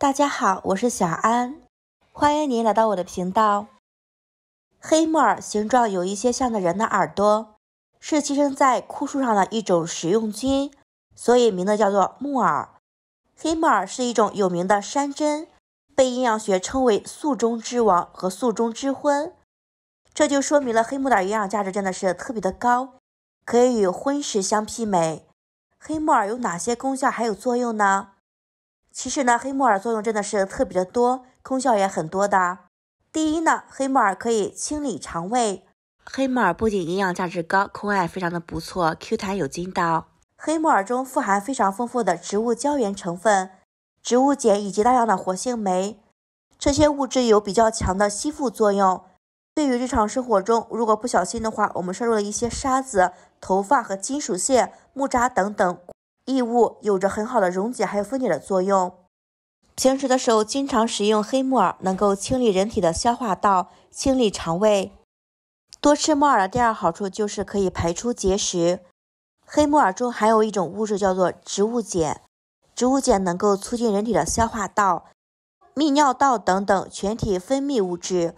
大家好，我是小安，欢迎您来到我的频道。黑木耳形状有一些像的人的耳朵，是寄生在枯树上的一种食用菌，所以名字叫做木耳。黑木耳是一种有名的山珍，被营养学称为素中之王和素中之荤，这就说明了黑木耳营养价值真的是特别的高，可以与荤食相媲美。黑木耳有哪些功效还有作用呢？其实呢，黑木耳作用真的是特别的多，功效也很多的。第一呢，黑木耳可以清理肠胃。黑木耳不仅营养价值高，口感非常的不错，Q 弹有筋道。黑木耳中富含非常丰富的植物胶原成分、植物碱以及大量的活性酶，这些物质有比较强的吸附作用。对于日常生活中，如果不小心的话，我们摄入了一些沙子、头发和金属屑、木渣等等。异物有着很好的溶解还有分解的作用。平时的时候经常食用黑木耳，能够清理人体的消化道，清理肠胃。多吃木耳的第二好处就是可以排出结石。黑木耳中含有一种物质叫做植物碱，植物碱能够促进人体的消化道、泌尿道等等全体分泌物质。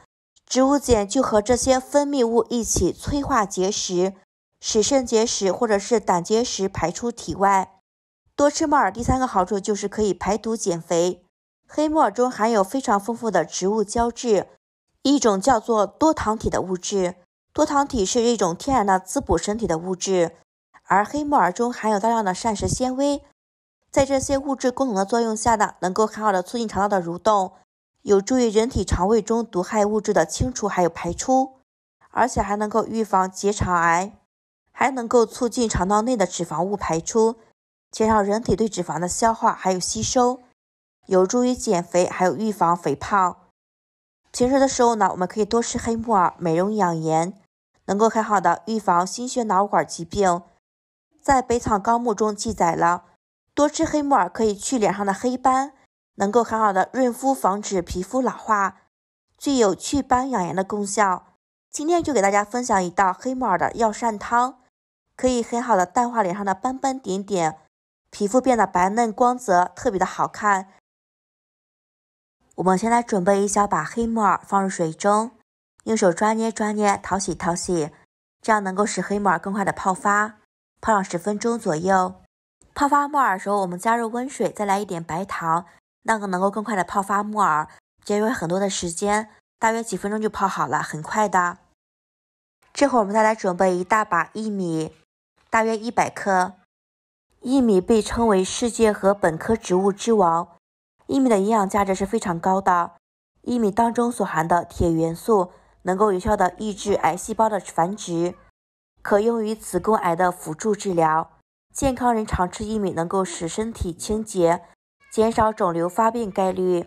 植物碱就和这些分泌物一起催化结石，使肾结石或者是胆结石排出体外。多吃木耳，第三个好处就是可以排毒减肥。黑木耳中含有非常丰富的植物胶质，一种叫做多糖体的物质。多糖体是一种天然的滋补身体的物质，而黑木耳中含有大量的膳食纤维。在这些物质共同的作用下呢，能够很好的促进肠道的蠕动，有助于人体肠胃中毒害物质的清除还有排出，而且还能够预防结肠癌，还能够促进肠道内的脂肪物排出。减少人体对脂肪的消化还有吸收，有助于减肥，还有预防肥胖。平时的时候呢，我们可以多吃黑木耳，美容养颜，能够很好的预防心血脑管疾病。在《本草纲目》中记载了，多吃黑木耳可以去脸上的黑斑，能够很好的润肤，防止皮肤老化，具有祛斑养颜的功效。今天就给大家分享一道黑木耳的药膳汤，可以很好的淡化脸上的斑斑点点。皮肤变得白嫩，光泽特别的好看。我们先来准备一小把黑木耳放入水中，用手抓捏抓捏，淘洗淘洗，这样能够使黑木耳更快的泡发。泡上十分钟左右。泡发木耳的时候，我们加入温水，再来一点白糖，那个能够更快的泡发木耳，节约很多的时间，大约几分钟就泡好了，很快的。这会儿我们再来准备一大把薏米，大约一百克。薏米被称为世界禾本科植物之王，薏米的营养价值是非常高的。薏米当中所含的铁元素能够有效的抑制癌细胞的繁殖，可用于子宫癌的辅助治疗。健康人常吃薏米能够使身体清洁，减少肿瘤发病概率。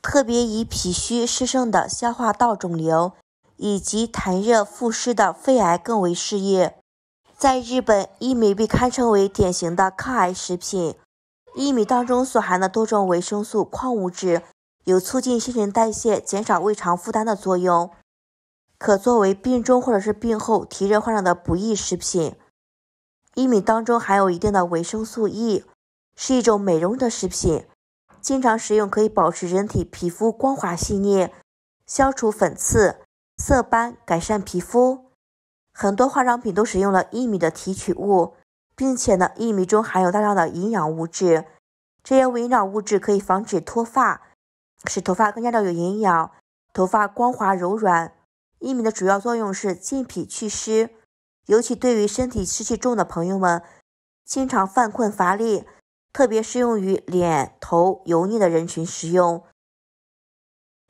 特别以脾虚湿盛的消化道肿瘤以及痰热腹湿的肺癌更为适宜。在日本，薏米被堪称为典型的抗癌食品。薏米当中所含的多种维生素、矿物质，有促进新陈代谢、减少胃肠负担的作用，可作为病中或者是病后体热患者的补益食品。薏米当中含有一定的维生素 E，是一种美容的食品，经常食用可以保持人体皮肤光滑细腻，消除粉刺、色斑，改善皮肤。很多化妆品都使用了薏米的提取物，并且呢，薏米中含有大量的营养物质，这些营养物质可以防止脱发，使头发更加的有营养，头发光滑柔软。薏米的主要作用是健脾祛湿，尤其对于身体湿气重的朋友们，经常犯困乏力，特别适用于脸头油腻的人群食用。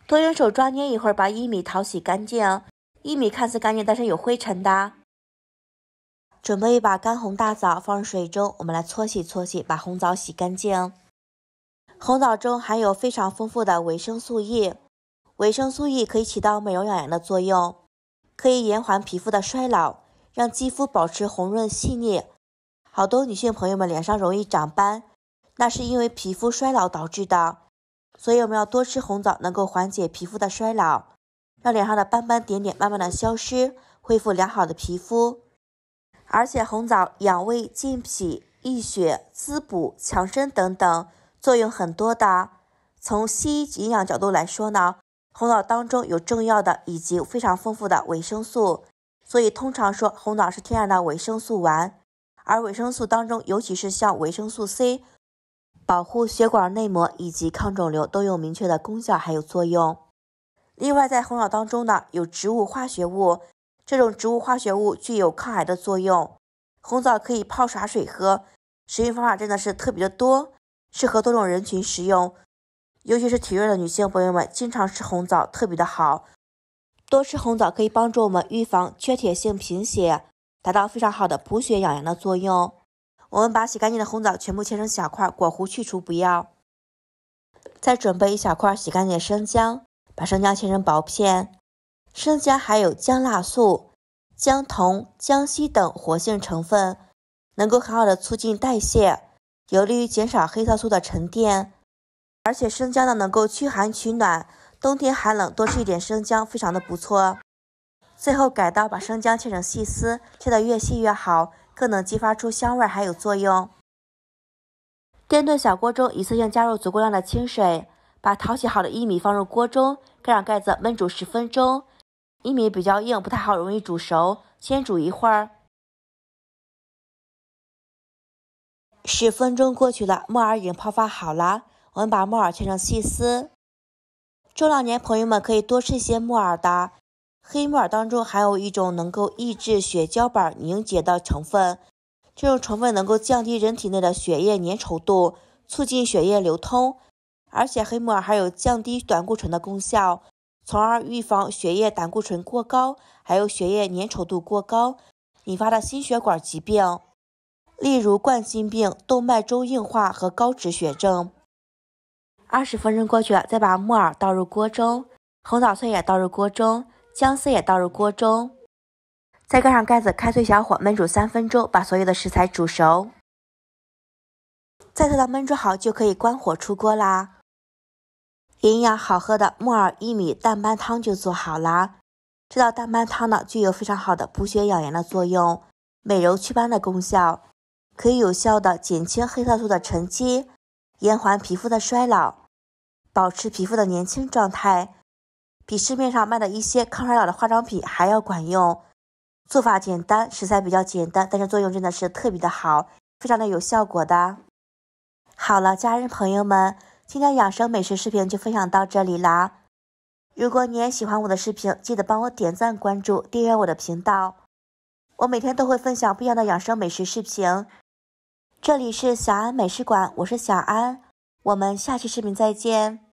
多用手抓捏一会儿，把薏米淘洗干净薏米看似干净，但是有灰尘的。准备一把干红大枣，放入水中，我们来搓洗搓洗，把红枣洗干净。红枣中含有非常丰富的维生素 E，维生素 E 可以起到美容养颜的作用，可以延缓皮肤的衰老，让肌肤保持红润细腻。好多女性朋友们脸上容易长斑，那是因为皮肤衰老导致的，所以我们要多吃红枣，能够缓解皮肤的衰老。让脸上的斑斑点点慢慢的消失，恢复良好的皮肤，而且红枣养胃、健脾、益血、滋补、强身等等作用很多的。从西医营养角度来说呢，红枣当中有重要的以及非常丰富的维生素，所以通常说红枣是天然的维生素丸。而维生素当中，尤其是像维生素 C，保护血管内膜以及抗肿瘤都有明确的功效还有作用。另外，在红枣当中呢，有植物化学物，这种植物化学物具有抗癌的作用。红枣可以泡茶水喝，食用方法真的是特别的多，适合多种人群食用，尤其是体弱的女性朋友们，经常吃红枣特别的好。多吃红枣可以帮助我们预防缺铁性贫血，达到非常好的补血养颜的作用。我们把洗干净的红枣全部切成小块，果核去除不要，再准备一小块洗干净的生姜。把生姜切成薄片，生姜含有姜辣素、姜酮、姜烯等活性成分，能够很好的促进代谢，有利于减少黑色素的沉淀。而且生姜呢，能够驱寒取暖，冬天寒冷多吃一点生姜，非常的不错。最后改刀，把生姜切成细丝，切的越细越好，更能激发出香味，还有作用。电炖小锅中一次性加入足够量的清水。把淘洗好的薏米放入锅中，盖上盖子焖煮十分钟。薏米比较硬，不太好容易煮熟，先煮一会儿。十分钟过去了，木耳已经泡发好了。我们把木耳切成细丝。中老年朋友们可以多吃一些木耳的。黑木耳当中含有一种能够抑制血胶板凝结的成分，这种成分能够降低人体内的血液粘稠度，促进血液流通。而且黑木耳还有降低胆固醇的功效，从而预防血液胆固醇过高，还有血液粘稠度过高引发的心血管疾病，例如冠心病、动脉粥硬化和高脂血症。二十分钟过去了，再把木耳倒入锅中，红枣碎也倒入锅中，姜丝也倒入锅中，再盖上盖子，开最小火焖煮三分钟，把所有的食材煮熟。再等到焖煮好，就可以关火出锅啦。营养好喝的木耳薏米淡斑汤就做好了。这道淡斑汤呢，具有非常好的补血养颜的作用，美柔祛斑的功效，可以有效的减轻黑色素的沉积，延缓皮肤的衰老，保持皮肤的年轻状态，比市面上卖的一些抗衰老的化妆品还要管用。做法简单，食材比较简单，但是作用真的是特别的好，非常的有效果的。好了，家人朋友们。今天养生美食视频就分享到这里啦！如果你也喜欢我的视频，记得帮我点赞、关注、订阅我的频道。我每天都会分享不一样的养生美食视频。这里是小安美食馆，我是小安，我们下期视频再见。